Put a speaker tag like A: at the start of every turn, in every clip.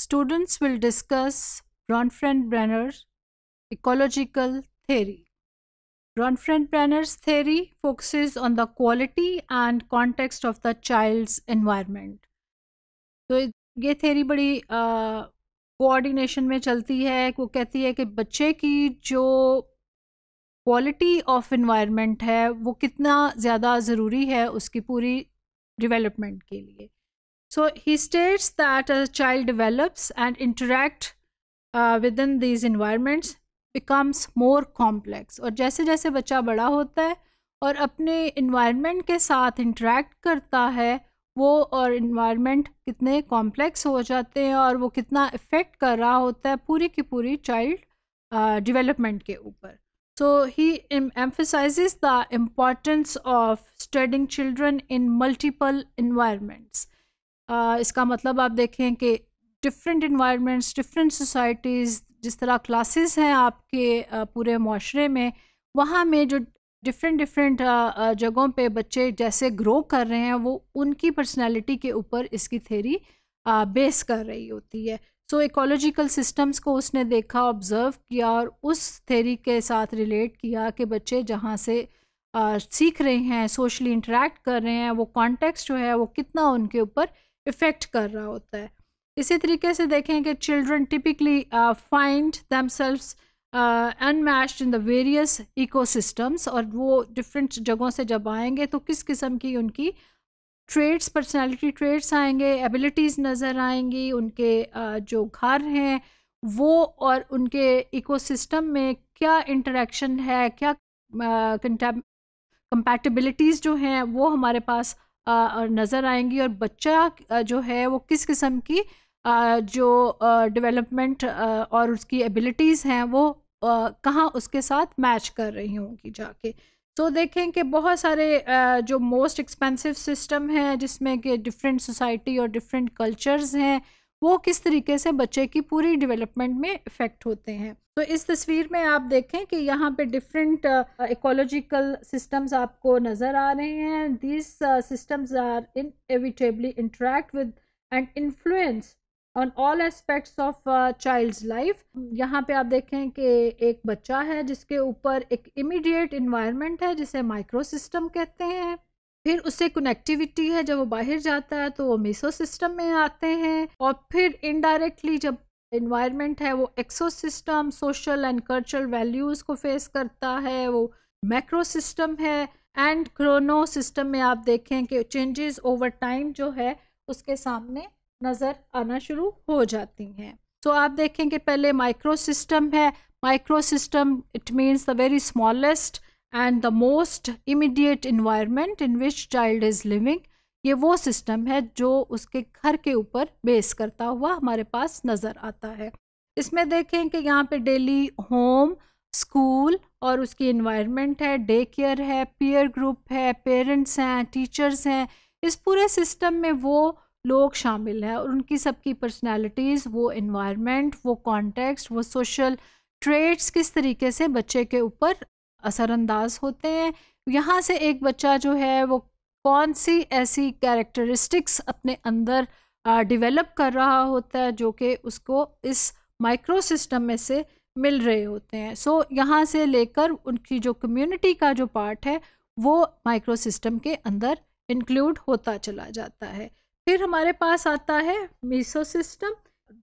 A: Students will discuss Bronfenbrenner's ecological theory. Brenner's theory focuses on the quality and context of the child's environment. तो ये theory बड़ी coordination में चलती है वो कहती है कि बच्चे की जो क्वालिटी ऑफ इन्वायरमेंट है वो कितना ज़्यादा ज़रूरी है उसकी पूरी डेवलपमेंट के लिए So he states that a child develops and interact uh, within these environments becomes more complex और जैसे जैसे बच्चा बड़ा होता है और अपने इन्वायरमेंट के साथ इंटरेक्ट करता है वो और इन्वायरमेंट कितने कॉम्प्लेक्स हो जाते हैं और वो कितना इफ़ेक्ट कर रहा होता है पूरी की पूरी uh, development के ऊपर So he emphasizes the importance of studying children in multiple environments. Uh, uh, इसका मतलब आप देखें कि डिफरेंट इन्वायरमेंट्स डिफरेंट सोसाइटीज़ जिस तरह क्लासेस हैं आपके uh, पूरे माशरे में वहाँ में जो डिफरेंट डिफरेंट uh, जगहों पे बच्चे जैसे ग्रो कर रहे हैं वो उनकी पर्सनालिटी के ऊपर इसकी थेरी बेस कर रही होती है सो इकोलॉजिकल सिस्टम्स को उसने देखा ऑब्ज़र्व किया और उस थेरी के साथ रिलेट किया कि बच्चे जहाँ से आ, सीख रहे हैं सोशली इंटरेक्ट कर रहे हैं वो कॉन्टेक्स्ट जो है वो कितना उनके ऊपर इफ़ेक्ट कर रहा होता है इसी तरीके से देखें कि children typically find themselves enmeshed in the various ecosystems और वो डिफरेंट जगहों से जब आएंगे तो किस किस्म की उनकी ट्रेड्स पर्सनैलिटी ट्रेड्स आएंगे एबिलिटीज़ नज़र आएंगी उनके uh, जो घर हैं वो और उनके इकोसिस्टम में क्या इंटरेक्शन है क्या कंटेम uh, कंपैटिबिलिटीज़ जो हैं वो हमारे पास नज़र आएंगी और बच्चा जो है वो किस किस्म की जो डेवलपमेंट और उसकी एबिलिटीज़ हैं वो कहाँ उसके साथ मैच कर रही होंगी जाके तो so, देखें कि बहुत सारे जो मोस्ट एक्सपेंसिव सिस्टम हैं जिसमें कि डिफरेंट सोसाइटी और डिफरेंट कल्चर्स हैं वो किस तरीके से बच्चे की पूरी डेवलपमेंट में इफ़ेक्ट होते हैं तो इस तस्वीर में आप देखें कि यहाँ पे डिफरेंट इकोलॉजिकल सिस्टम्स आपको नज़र आ रहे हैं these systems are in एविटेबली interact with and influence on all aspects of child's life यहाँ पे आप देखें कि एक बच्चा है जिसके ऊपर एक इमीडिएट इन्वायरमेंट है जिसे माइक्रो सिस्टम कहते हैं फिर उससे कनेक्टिविटी है जब वो बाहर जाता है तो वो मेसो सिस्टम में आते हैं और फिर इनडायरेक्टली जब इन्वायरमेंट है वो exosystem social and cultural values को फेस करता है वो मैक्रो सिस्टम है एंड क्रोनो सिस्टम में आप देखें कि चेंजेस ओवर टाइम जो है उसके सामने नज़र आना शुरू हो जाती हैं सो so, आप देखें कि पहले माइक्रो सिस्टम है microsystem it means the very smallest and the most immediate environment in which child is living ये वो सिस्टम है जो उसके घर के ऊपर बेस करता हुआ हमारे पास नज़र आता है इसमें देखें कि यहाँ पे डेली होम स्कूल और उसकी इन्वायरमेंट है डे केयर है पीयर ग्रुप है पेरेंट्स हैं टीचर्स हैं इस पूरे सिस्टम में वो लोग शामिल हैं और उनकी सबकी पर्सनालिटीज़ वो इन्वायरमेंट वो कॉन्टेक्स्ट वो सोशल ट्रेड्स किस तरीके से बच्चे के ऊपर असरअंदाज होते हैं यहाँ से एक बच्चा जो है वो कौन सी ऐसी कैरेक्टरिस्टिक्स अपने अंदर डिवेलप कर रहा होता है जो कि उसको इस माइक्रो सिस्टम में से मिल रहे होते हैं सो so, यहाँ से लेकर उनकी जो कम्युनिटी का जो पार्ट है वो माइक्रो सिस्टम के अंदर इंक्लूड होता चला जाता है फिर हमारे पास आता है मीसो सिस्टम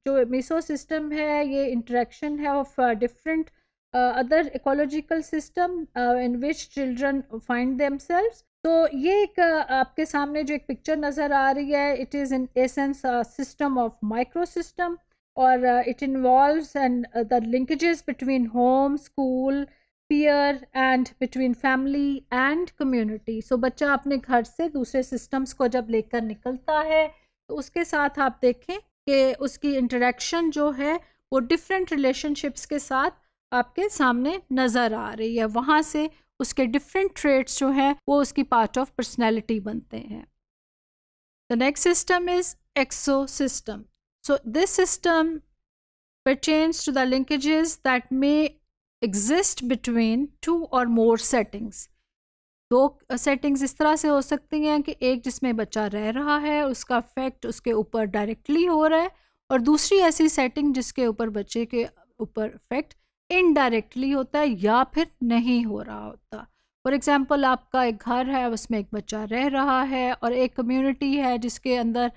A: जो मीसो सिस्टम है ये इंट्रैक्शन है of different other ecological system in which children find themselves तो ये एक uh, आपके सामने जो एक पिक्चर नज़र आ रही है it is in essence system of microsystem और it involves and the linkages between home school peer and between family and community so बच्चा अपने घर से दूसरे सिस्टम्स को जब लेकर निकलता है तो उसके साथ आप देखें कि उसकी इंटरेक्शन जो है वो डिफरेंट रिलेशनशिप्स के साथ आपके सामने नज़र आ रही है वहाँ से उसके डिफरेंट ट्रेड्स जो हैं वो उसकी पार्ट ऑफ पर्सनैलिटी बनते हैं the next system is exosystem so this system pertains to the linkages that may exist between two और मोर सेटिंग्स दो सेटिंग्स इस तरह से हो सकती हैं कि एक जिसमें बच्चा रह रहा है उसका इफेक्ट उसके ऊपर डायरेक्टली हो रहा है और दूसरी ऐसी सेटिंग जिसके ऊपर बच्चे के ऊपर इफेक्ट इनडायरेक्टली होता है या फिर नहीं हो रहा होता फॉर एग्ज़ाम्पल आपका एक घर है उसमें एक बच्चा रह रहा है और एक कम्युनिटी है जिसके अंदर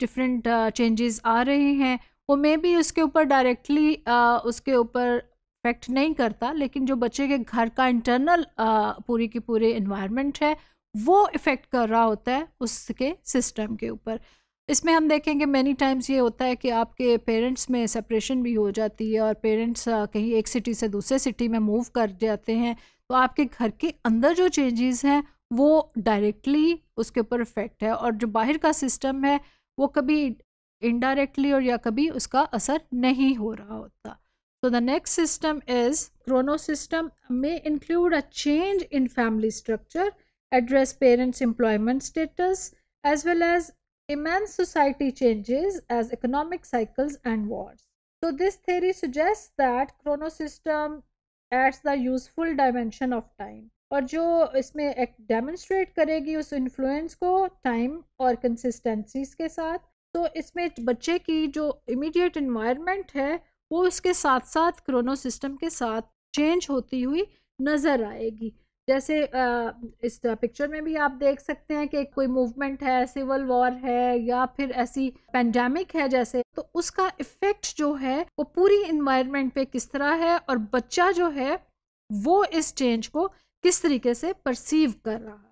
A: डिफरेंट चेंजेस uh, आ रहे हैं वो मे भी उसके ऊपर डायरेक्टली uh, उसके ऊपर इफेक्ट नहीं करता लेकिन जो बच्चे के घर का इंटरनल uh, पूरी की पूरी इन्वायरमेंट है वो इफ़ेक्ट कर रहा होता है उसके सिस्टम के ऊपर इसमें हम देखेंगे मैनी टाइम्स ये होता है कि आपके पेरेंट्स में सेपरेशन भी हो जाती है और पेरेंट्स कहीं एक सिटी से दूसरे सिटी में मूव कर जाते हैं तो आपके घर के अंदर जो चेंजेस हैं वो डायरेक्टली उसके ऊपर इफ़ेक्ट है और जो बाहर का सिस्टम है वो कभी इनडायरेक्टली और या कभी उसका असर नहीं हो रहा होता तो the next system is chronosystem may include a change in family structure address parents employment status as well as immense society changes as economic cycles and wars. So this theory suggests that chronosystem adds the useful dimension of time और जो इसमें एक demonstrate करेगी उस influence को time और consistencies के साथ तो इसमें बच्चे की जो इमीडिएट इन्वायरमेंट है वो उसके साथ साथ क्रोनो सिस्टम के साथ चेंज होती हुई नज़र आएगी जैसे इस पिक्चर में भी आप देख सकते हैं कि कोई मूवमेंट है सिविल वॉर है या फिर ऐसी पेंडेमिक है जैसे तो उसका इफेक्ट जो है वो पूरी इन्वायरमेंट पे किस तरह है और बच्चा जो है वो इस चेंज को किस तरीके से परसीव कर रहा है